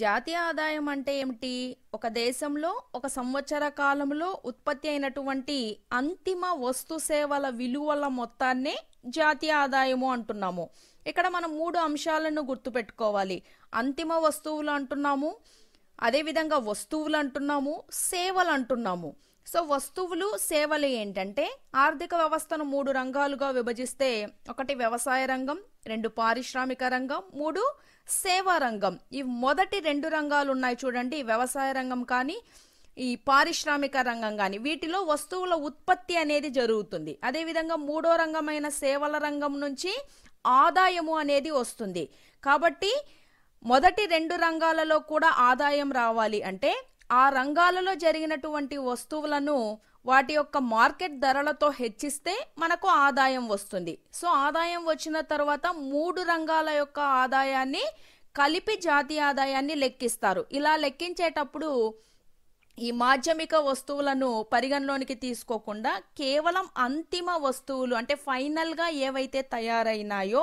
జాతీయ ఆదాయం అంటే ఏమిటి ఒక దేశంలో ఒక సంవత్సర కాలంలో ఉత్పత్తి అయినటువంటి అంతిమ వస్తు సేవల విలువల మొత్తాన్నే జాతీయ ఆదాయము అంటున్నాము ఇక్కడ మనం మూడు అంశాలను గుర్తుపెట్టుకోవాలి అంతిమ వస్తువులు అంటున్నాము అదేవిధంగా వస్తువులు అంటున్నాము సేవలు అంటున్నాము సో వస్తువులు సేవలు ఏంటంటే ఆర్థిక వ్యవస్థను మూడు రంగాలుగా విభజిస్తే ఒకటి వ్యవసాయ రంగం రెండు పారిశ్రామిక రంగం మూడు సేవా రంగం ఈ మొదటి రెండు రంగాలు ఉన్నాయి చూడండి వ్యవసాయ రంగం కానీ ఈ పారిశ్రామిక రంగం కానీ వీటిలో వస్తువుల ఉత్పత్తి అనేది జరుగుతుంది అదేవిధంగా మూడో రంగమైన సేవల రంగం నుంచి ఆదాయము అనేది వస్తుంది కాబట్టి మొదటి రెండు రంగాలలో కూడా ఆదాయం రావాలి అంటే ఆ రంగాలలో జరిగినటువంటి వస్తువులను వాటి యొక్క మార్కెట్ ధరలతో హెచ్చిస్తే మనకు ఆదాయం వస్తుంది సో ఆదాయం వచ్చిన తర్వాత మూడు రంగాల యొక్క ఆదాయాన్ని కలిపి జాతీయ ఆదాయాన్ని లెక్కిస్తారు ఇలా లెక్కించేటప్పుడు ఈ మాధ్యమిక వస్తువులను పరిగణలోనికి తీసుకోకుండా కేవలం అంతిమ వస్తువులు అంటే ఫైనల్గా ఏవైతే తయారైనాయో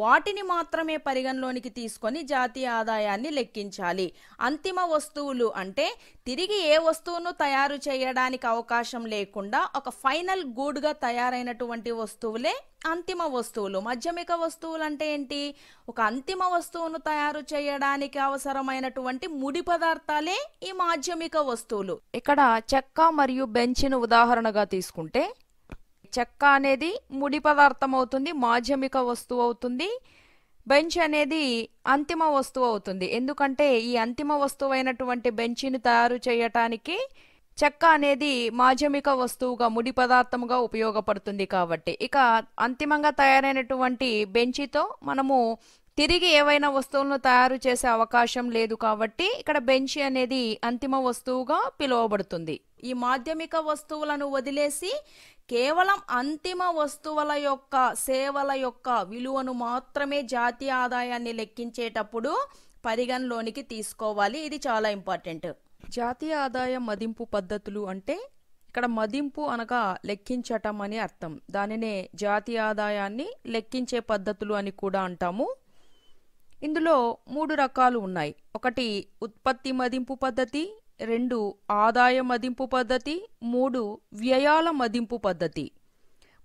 వాటిని మాత్రమే పరిగణలోనికి తీసుకొని జాతీయ ఆదాయాన్ని లెక్కించాలి అంతిమ వస్తువులు అంటే తిరిగి ఏ వస్తువును తయారు చేయడానికి అవకాశం లేకుండా ఒక ఫైనల్ గూడ్గా తయారైనటువంటి వస్తువులే అంతిమ వస్తువులు మధ్యమిక వస్తువులు అంటే ఏంటి ఒక అంతిమ వస్తువును తయారు చేయడానికి అవసరమైనటువంటి ముడి పదార్థాలే ఈ మాధ్యమిక వస్తువులు ఇక్కడ చెక్క మరియు బెంచ్ను ఉదాహరణగా తీసుకుంటే చెక్క అనేది ముడి పదార్థం అవుతుంది మాధ్యమిక వస్తువు అవుతుంది బెంచ్ అనేది అంతిమ వస్తువు అవుతుంది ఎందుకంటే ఈ అంతిమ వస్తువు అయినటువంటి బెంచ్ని తయారు చేయటానికి చెక్క అనేది మాధ్యమిక వస్తువుగా ముడి పదార్థముగా ఉపయోగపడుతుంది కాబట్టి ఇక అంతిమంగా తయారైనటువంటి బెంచితో మనము తిరిగి ఏవైనా వస్తువులను తయారు చేసే అవకాశం లేదు కాబట్టి ఇక్కడ బెంచి అనేది అంతిమ వస్తువుగా పిలువబడుతుంది ఈ మాధ్యమిక వస్తువులను వదిలేసి కేవలం అంతిమ వస్తువుల యొక్క సేవల యొక్క విలువను మాత్రమే జాతీయ ఆదాయాన్ని లెక్కించేటప్పుడు పరిగణలోనికి తీసుకోవాలి ఇది చాలా ఇంపార్టెంట్ జాతీయ ఆదాయ మదింపు పద్ధతులు అంటే ఇక్కడ మదింపు అనగా లెక్కించటం అని అర్థం దానినే జాతీయ ఆదాయాన్ని లెక్కించే పద్ధతులు అని కూడా అంటాము ఇందులో మూడు రకాలు ఉన్నాయి ఒకటి ఉత్పత్తి మదింపు పద్ధతి రెండు ఆదాయ మదింపు పద్ధతి మూడు వ్యయాల మదింపు పద్ధతి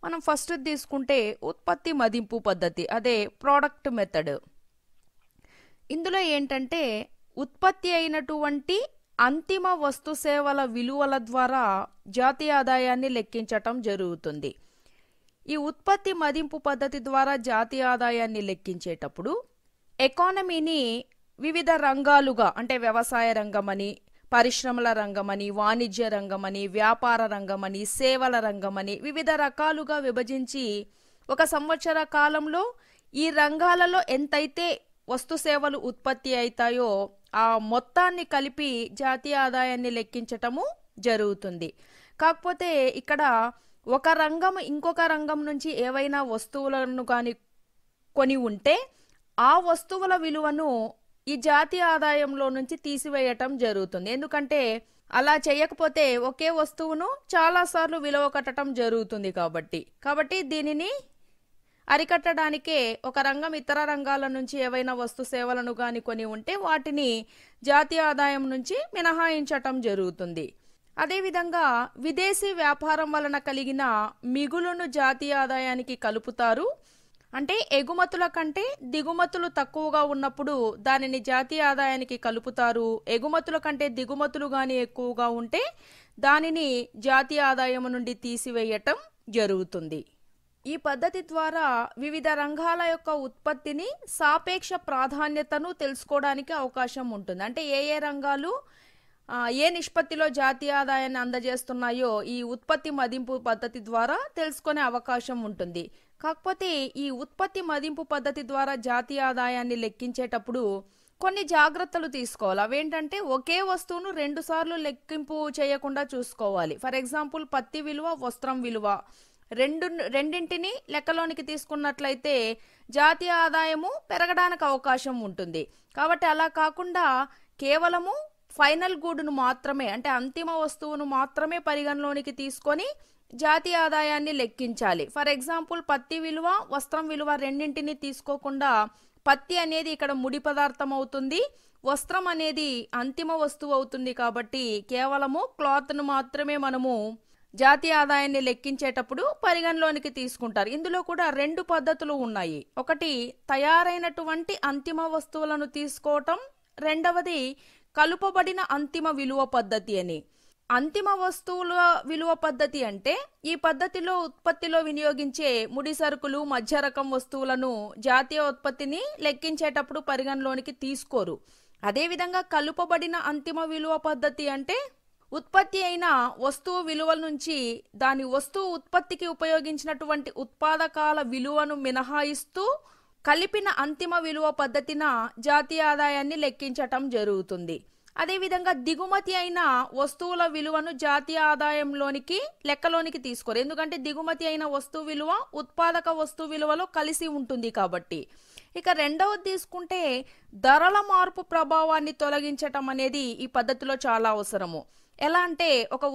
మనం ఫస్ట్ తీసుకుంటే ఉత్పత్తి మదింపు పద్ధతి అదే ప్రోడక్ట్ మెథడ్ ఇందులో ఏంటంటే ఉత్పత్తి అయినటువంటి అంతిమ వస్తు సేవల విలువల ద్వారా జాతీయ ఆదాయాన్ని లెక్కించటం జరుగుతుంది ఈ ఉత్పత్తి మదింపు పద్ధతి ద్వారా జాతీయ ఆదాయాన్ని లెక్కించేటప్పుడు ఎకానమీని వివిధ రంగాలుగా అంటే వ్యవసాయ రంగమని పరిశ్రమల రంగమని వాణిజ్య రంగమని వ్యాపార రంగమని సేవల రంగమని వివిధ రకాలుగా విభజించి ఒక సంవత్సర కాలంలో ఈ రంగాలలో ఎంతైతే వస్తు సేవలు ఉత్పత్తి అవుతాయో ఆ మొత్తాన్ని కలిపి జాతీయ ఆదాయాన్ని లెక్కించటము జరుగుతుంది కాకపోతే ఇక్కడ ఒక రంగం ఇంకొక రంగం నుంచి ఏవైనా వస్తువులను కానీ కొని ఉంటే ఆ వస్తువుల విలువను ఈ జాతీయ ఆదాయంలో నుంచి తీసివేయటం జరుగుతుంది ఎందుకంటే అలా చేయకపోతే ఒకే వస్తువును చాలాసార్లు విలువ కట్టడం జరుగుతుంది కాబట్టి కాబట్టి దీనిని అరికట్టడానికే ఒక రంగం ఇతర రంగాల నుంచి ఏవైనా వస్తు సేవలను కానీ కొని ఉంటే వాటిని జాతీయ ఆదాయం నుంచి మినహాయించటం జరుగుతుంది అదేవిధంగా విదేశీ వ్యాపారం వలన కలిగిన మిగులును జాతీయ ఆదాయానికి కలుపుతారు అంటే ఎగుమతుల కంటే దిగుమతులు తక్కువగా ఉన్నప్పుడు దానిని జాతీయ ఆదాయానికి కలుపుతారు ఎగుమతుల కంటే దిగుమతులు కానీ ఎక్కువగా ఉంటే దానిని జాతీయ ఆదాయం నుండి తీసివేయటం జరుగుతుంది ఈ పద్ధతి ద్వారా వివిధ రంగాల యొక్క ఉత్పత్తిని సాపేక్ష ప్రాధాన్యతను తెలుసుకోవడానికి అవకాశం ఉంటుంది అంటే ఏ ఏ రంగాలు ఏ నిష్పత్తిలో జాతీయ ఆదాయాన్ని అందజేస్తున్నాయో ఈ ఉత్పత్తి మదింపు పద్ధతి ద్వారా తెలుసుకునే అవకాశం ఉంటుంది కాకపోతే ఈ ఉత్పత్తి మదింపు పద్ధతి ద్వారా జాతీయ ఆదాయాన్ని లెక్కించేటప్పుడు కొన్ని జాగ్రత్తలు తీసుకోవాలి అవేంటంటే ఒకే వస్తువును రెండు సార్లు లెక్కింపు చేయకుండా చూసుకోవాలి ఫర్ ఎగ్జాంపుల్ పత్తి విలువ వస్త్రం విలువ రెండు రెండింటిని లెక్కలోనికి తీసుకున్నట్లయితే జాతీయ ఆదాయము పెరగడానికి అవకాశం ఉంటుంది కాబట్టి అలా కాకుండా కేవలము ఫైనల్ గూడును మాత్రమే అంటే అంతిమ వస్తువును మాత్రమే పరిగణలోనికి తీసుకొని జాతి ఆదాయాన్ని లెక్కించాలి ఫర్ ఎగ్జాంపుల్ పత్తి విలువ వస్త్రం విలువ రెండింటిని తీసుకోకుండా పత్తి అనేది ఇక్కడ ముడి పదార్థం అవుతుంది వస్త్రం అనేది అంతిమ వస్తువు అవుతుంది కాబట్టి కేవలము క్లాత్ను మాత్రమే మనము జాతీయ ఆదాయాన్ని లెక్కించేటప్పుడు పరిగణలోనికి తీసుకుంటారు ఇందులో కూడా రెండు పద్ధతులు ఉన్నాయి ఒకటి తయారైనటువంటి అంతిమ వస్తువులను తీసుకోవటం రెండవది కలుపబడిన అంతిమ విలువ పద్ధతి అని అంతిమ వస్తువుల విలువ పద్ధతి అంటే ఈ పద్ధతిలో ఉత్పత్తిలో వినియోగించే ముడి సరుకులు మధ్య రకం వస్తువులను జాతీయ ఉత్పత్తిని లెక్కించేటప్పుడు పరిగణలోనికి తీసుకోరు అదేవిధంగా కలుపబడిన అంతిమ విలువ పద్ధతి అంటే ఉత్పత్తి అయిన వస్తువు విలువల నుంచి దాని వస్తువు ఉత్పత్తికి ఉపయోగించినటువంటి ఉత్పాదకాల విలువను మినహాయిస్తూ కలిపిన అంతిమ విలువ పద్ధతిన జాతీయ ఆదాయాన్ని లెక్కించటం జరుగుతుంది అదేవిధంగా దిగుమతి అయిన వస్తువుల విలువను జాతీయ ఆదాయంలోనికి లెక్కలోనికి తీసుకోరు ఎందుకంటే దిగుమతి అయిన వస్తువు విలువ ఉత్పాదక వస్తువు విలువలో కలిసి ఉంటుంది కాబట్టి ఇక రెండవది తీసుకుంటే ధరల మార్పు ప్రభావాన్ని తొలగించటం అనేది ఈ పద్ధతిలో చాలా అవసరము ఎలా అంటే ఒక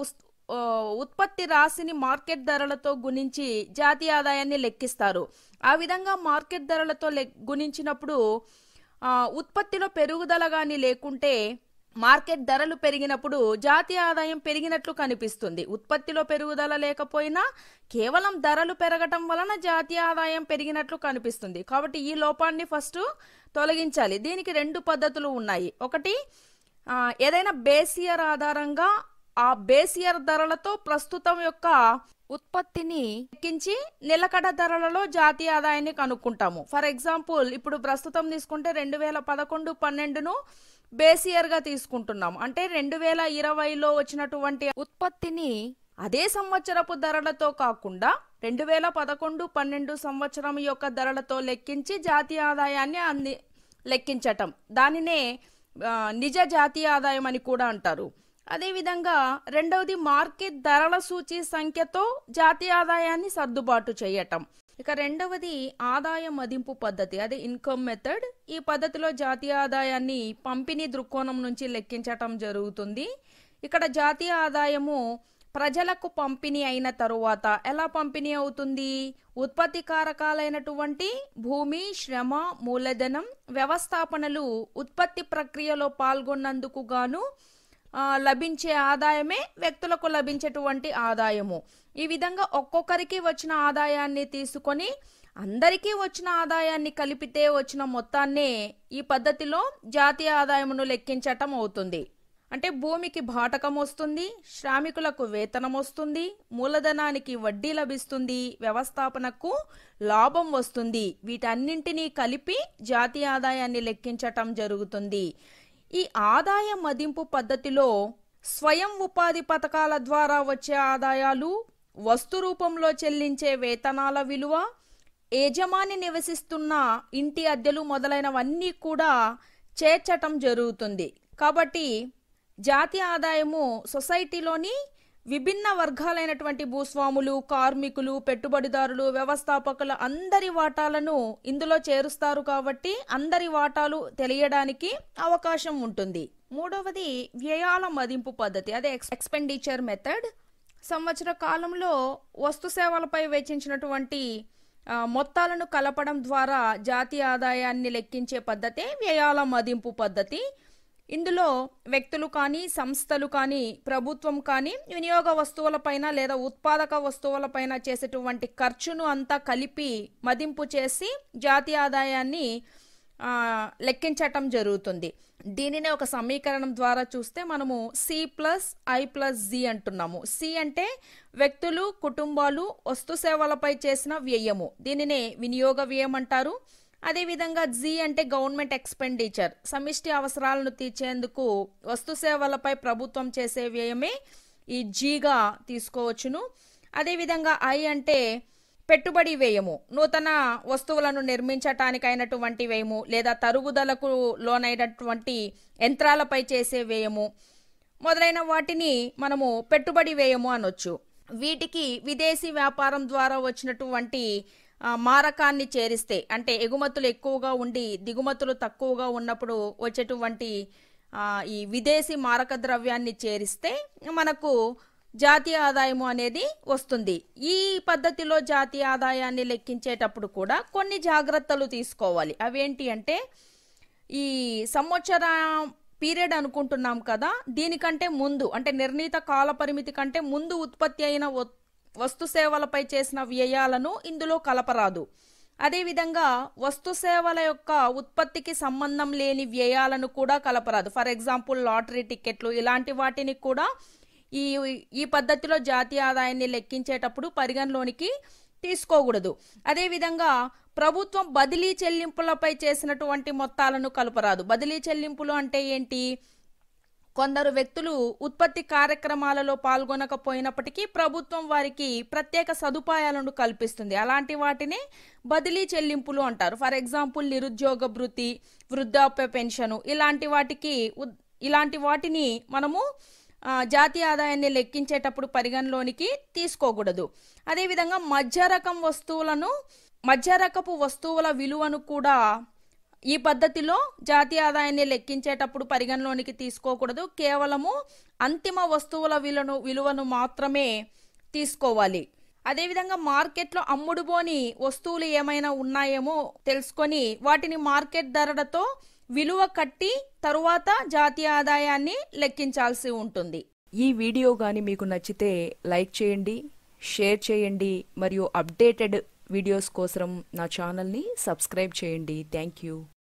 ఉత్పత్తి రాశిని మార్కెట్ ధరలతో గుణించి జాతీయ ఆదాయాన్ని లెక్కిస్తారు ఆ విధంగా మార్కెట్ ధరలతో గుణించినప్పుడు ఉత్పత్తిలో పెరుగుదల కానీ లేకుంటే మార్కెట్ ధరలు పెరిగినప్పుడు జాతీయ ఆదాయం పెరిగినట్లు కనిపిస్తుంది ఉత్పత్తిలో పెరుగుదల లేకపోయినా కేవలం ధరలు పెరగటం వలన జాతీయ ఆదాయం పెరిగినట్లు కనిపిస్తుంది కాబట్టి ఈ లోపాన్ని ఫస్ట్ తొలగించాలి దీనికి రెండు పద్ధతులు ఉన్నాయి ఒకటి ఏదైనా బేస్ ఇయర్ ఆధారంగా ఆ బేసియర్ ధరలతో ప్రస్తుతం యొక్క ఉత్పత్తిని ఎక్కించి నిలకడ ధరలలో జాతీయ ఆదాయాన్ని కనుక్కుంటాము ఫర్ ఎగ్జాంపుల్ ఇప్పుడు ప్రస్తుతం తీసుకుంటే రెండు వేల పదకొండు పన్నెండును బేసియర్గా తీసుకుంటున్నాం అంటే రెండు వేల ఇరవైలో వచ్చినటువంటి ఉత్పత్తిని అదే సంవత్సరపు ధరలతో కాకుండా రెండు వేల పదకొండు పన్నెండు సంవత్సరం యొక్క ధరలతో లెక్కించి జాతీయ ఆదాయాన్ని అంది లెక్కించటం దానినే నిజ జాతీయ ఆదాయం అని కూడా అంటారు అదేవిధంగా రెండవది మార్కెట్ ధరల సూచి సంఖ్యతో జాతీయ ఆదాయాన్ని సర్దుబాటు చేయటం ఇక రెండవది ఆదాయ మదింపు పద్ధతి అదే ఇన్కమ్ మెథడ్ ఈ పద్ధతిలో జాతీయ ఆదాయాన్ని పంపిణీ దృక్కోణం నుంచి లెక్కించటం జరుగుతుంది ఇక్కడ జాతీయ ఆదాయము ప్రజలకు పంపిణీ అయిన తరువాత ఎలా పంపిణీ అవుతుంది ఉత్పత్తి కారకాలైనటువంటి భూమి శ్రమ మూలధనం వ్యవస్థాపనలు ఉత్పత్తి ప్రక్రియలో పాల్గొన్నందుకు గాను లభించే ఆదాయమే వ్యక్తులకు లభించేటువంటి ఆదాయము ఈ విధంగా ఒక్కొక్కరికి వచ్చిన ఆదాయాన్ని తీసుకొని అందరికీ వచ్చిన ఆదాయాన్ని కలిపితే వచ్చిన మొత్తాన్నే ఈ పద్ధతిలో జాతీయ ఆదాయమును లెక్కించటం అవుతుంది అంటే భూమికి బాటకం వస్తుంది శ్రామికులకు వేతనం వస్తుంది మూలధనానికి వడ్డీ లభిస్తుంది వ్యవస్థాపనకు లాభం వస్తుంది వీటన్నింటినీ కలిపి జాతీయ ఆదాయాన్ని లెక్కించటం జరుగుతుంది ఈ ఆదాయ మదింపు పద్ధతిలో స్వయం ఉపాధి పథకాల ద్వారా వచ్చే ఆదాయాలు వస్తు రూపంలో చెల్లించే వేతనాల విలువ యజమాని నివసిస్తున్న ఇంటి అద్దెలు మొదలైనవన్నీ కూడా చేర్చటం జరుగుతుంది కాబట్టి జాతి ఆదాయము సొసైటీలోని విభిన్న వర్గాలైనటువంటి భూస్వాములు కార్మికులు పెట్టుబడిదారులు వ్యవస్థాపకుల అందరి వాటాలను ఇందులో చేరుస్తారు కాబట్టి అందరి వాటాలు తెలియడానికి అవకాశం ఉంటుంది మూడవది వ్యయాల మదింపు పద్ధతి అదే ఎక్స్పెండిచర్ మెథడ్ సంవత్సర కాలంలో వస్తు సేవలపై వెచ్చించినటువంటి మొత్తాలను కలపడం ద్వారా జాతీయ ఆదాయాన్ని లెక్కించే పద్ధతే వ్యయాల మదింపు పద్ధతి ఇందులో వ్యక్తులు కానీ సంస్థలు కానీ ప్రభుత్వం కానీ వినియోగ వస్తువులపైన లేదా ఉత్పాదక వస్తువులపైన చేసేటువంటి ఖర్చును అంతా కలిపి మదింపు చేసి జాతీయ ఆదాయాన్ని లెక్కించటం జరుగుతుంది దీనినే ఒక సమీకరణం ద్వారా చూస్తే మనము C plus I plus G అంటున్నాము సి అంటే వ్యక్తులు కుటుంబాలు వస్తు సేవలపై చేసిన వ్యయము దీనినే వినియోగ వ్యయం అంటారు అదేవిధంగా జీ అంటే గవర్నమెంట్ ఎక్స్పెండిచర్ సమిష్టి అవసరాలను తీర్చేందుకు వస్తు సేవలపై ప్రభుత్వం చేసే వ్యయమే ఈ జీగా తీసుకోవచ్చును అదేవిధంగా ఐ అంటే పెట్టుబడి వ్యయము నూతన వస్తువులను నిర్మించటానికైనటువంటి వ్యయము లేదా తరుగుదలకు లోనైనటువంటి యంత్రాలపై చేసే వ్యయము మొదలైన వాటిని మనము పెట్టుబడి వ్యయము అనొచ్చు వీటికి విదేశీ వ్యాపారం ద్వారా వచ్చినటువంటి మారకాన్ని చేరిస్తే అంటే ఎగుమతులు ఎక్కువగా ఉండి దిగుమతులు తక్కువగా ఉన్నప్పుడు వచ్చేటువంటి ఈ విదేశీ మారక ద్రవ్యాన్ని చేరిస్తే మనకు జాతీయ ఆదాయము అనేది వస్తుంది ఈ పద్ధతిలో జాతీయ ఆదాయాన్ని లెక్కించేటప్పుడు కూడా కొన్ని జాగ్రత్తలు తీసుకోవాలి అవేంటి అంటే ఈ సంవత్సర పీరియడ్ అనుకుంటున్నాం కదా దీనికంటే ముందు అంటే నిర్ణీత కాల పరిమితి కంటే ముందు ఉత్పత్తి అయిన వస్తు సేవలపై చేసిన వ్యయాలను ఇందులో కలపరాదు అదేవిధంగా వస్తు సేవల యొక్క ఉత్పత్తికి సంబంధం లేని వ్యయాలను కూడా కలపరాదు ఫర్ ఎగ్జాంపుల్ లాటరీ టికెట్లు ఇలాంటి వాటిని కూడా ఈ ఈ పద్ధతిలో జాతీయ ఆదాయాన్ని లెక్కించేటప్పుడు పరిగణలోనికి తీసుకోకూడదు అదేవిధంగా ప్రభుత్వం బదిలీ చెల్లింపులపై చేసినటువంటి మొత్తాలను కలపరాదు బదిలీ చెల్లింపులు అంటే ఏంటి కొందరు వ్యక్తులు ఉత్పత్తి కార్యక్రమాలలో పాల్గొనకపోయినప్పటికీ ప్రభుత్వం వారికి ప్రత్యేక సదుపాయాలను కల్పిస్తుంది అలాంటి వాటిని బదిలీ చెల్లింపులు అంటారు ఫర్ ఎగ్జాంపుల్ నిరుద్యోగ భృతి వృద్ధాప్య పెన్షన్ ఇలాంటి వాటికి ఇలాంటి వాటిని మనము జాతీయ ఆదాయాన్ని లెక్కించేటప్పుడు పరిగణలోనికి తీసుకోకూడదు అదేవిధంగా మధ్య రకం వస్తువులను మధ్య రకపు వస్తువుల విలువను కూడా ఈ పద్ధతిలో జాతీయ ఆదాయాన్ని లెక్కించేటప్పుడు పరిగణలోనికి తీసుకోకూడదు కేవలము అంతిమ వస్తువుల విలువను విలువను మాత్రమే తీసుకోవాలి అదేవిధంగా మార్కెట్లో అమ్ముడుబోని వస్తువులు ఏమైనా ఉన్నాయేమో తెలుసుకొని వాటిని మార్కెట్ ధరలతో విలువ కట్టి తరువాత జాతీయ ఆదాయాన్ని లెక్కించాల్సి ఉంటుంది ఈ వీడియో కానీ మీకు నచ్చితే లైక్ చేయండి షేర్ చేయండి మరియు అప్డేటెడ్ వీడియోస్ కోసం నా ఛానల్ని సబ్స్క్రైబ్ చేయండి థ్యాంక్ యూ